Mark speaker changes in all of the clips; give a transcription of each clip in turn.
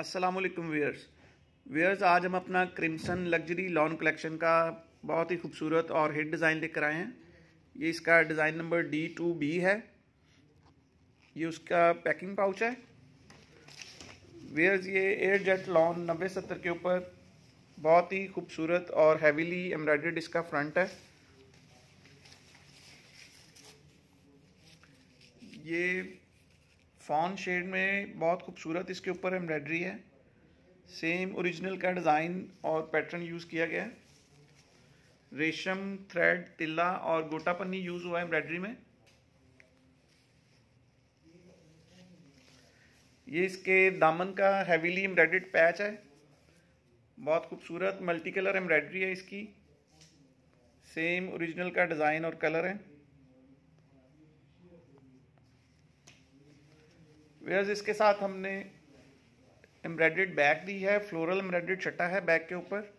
Speaker 1: अस्सलाम वालेकुम wears wears आज हम अपना क्रिम्सन लग्जरी लॉन कलेक्शन का बहुत ही खूबसूरत और हिट डिज़ाइन लेकर आए हैं ये इसका design number D two B है ये उसका पैकिंग पाउच है वेयर्स ये एयर जेट लॉन नब्बे सत्तर के ऊपर बहुत ही खूबसूरत और हैवीली एम्ब्रॉयड इसका फ्रंट है ये फॉन शेड में बहुत खूबसूरत इसके ऊपर एम्ब्रॉयडरी है सेम ओरिजिनल का डिज़ाइन और पैटर्न यूज़ किया गया है रेशम थ्रेड तिल्ला और गोटा पन्नी यूज़ हुआ है एम्ब्रॉयडरी में ये इसके दामन का हैवीली एम्ब्रॉयडेड पैच है बहुत खूबसूरत मल्टी कलर एम्ब्रॉयडरी है इसकी सेम ओरिजिनल का डिज़ाइन और कलर है वेयर्स इसके साथ हमने एम्ब्रॉयड बैग दी है फ्लोरल एम्ब्रॉयड छटा है बैग के ऊपर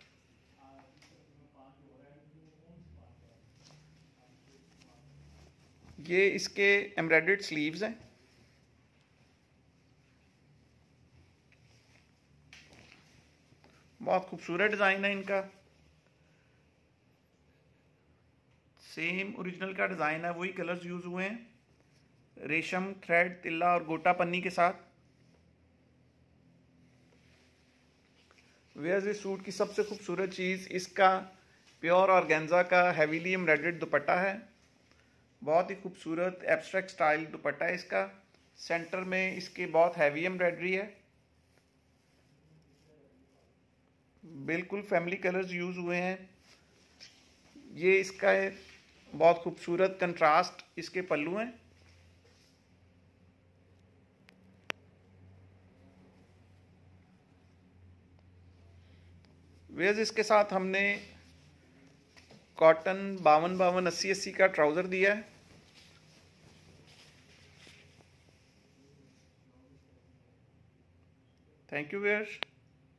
Speaker 1: ये इसके एम्ब्रॉयड स्लीव्स हैं बहुत खूबसूरत डिज़ाइन है इनका सेम ओरिजिनल का डिज़ाइन है वही कलर्स यूज़ हुए हैं रेशम थ्रेड तिल्ला और गोटा पन्नी के साथ वेयर इस सूट की सबसे खूबसूरत चीज़ इसका प्योर और गेंजा का हैवीली एम्ब्रॉयड दुपट्टा है बहुत ही खूबसूरत एब्स्ट्रैक्ट स्टाइल दुपट्टा है इसका सेंटर में इसके बहुत हैवी एम्ब्रॉयडरी है बिल्कुल फैमिली कलर्स यूज़ हुए हैं ये इसका बहुत खूबसूरत कंट्रास्ट इसके पल्लू हैं वेज इसके साथ हमने कॉटन बावन बावन अस्सी अस्सी का ट्राउज़र दिया है थैंक यू वेज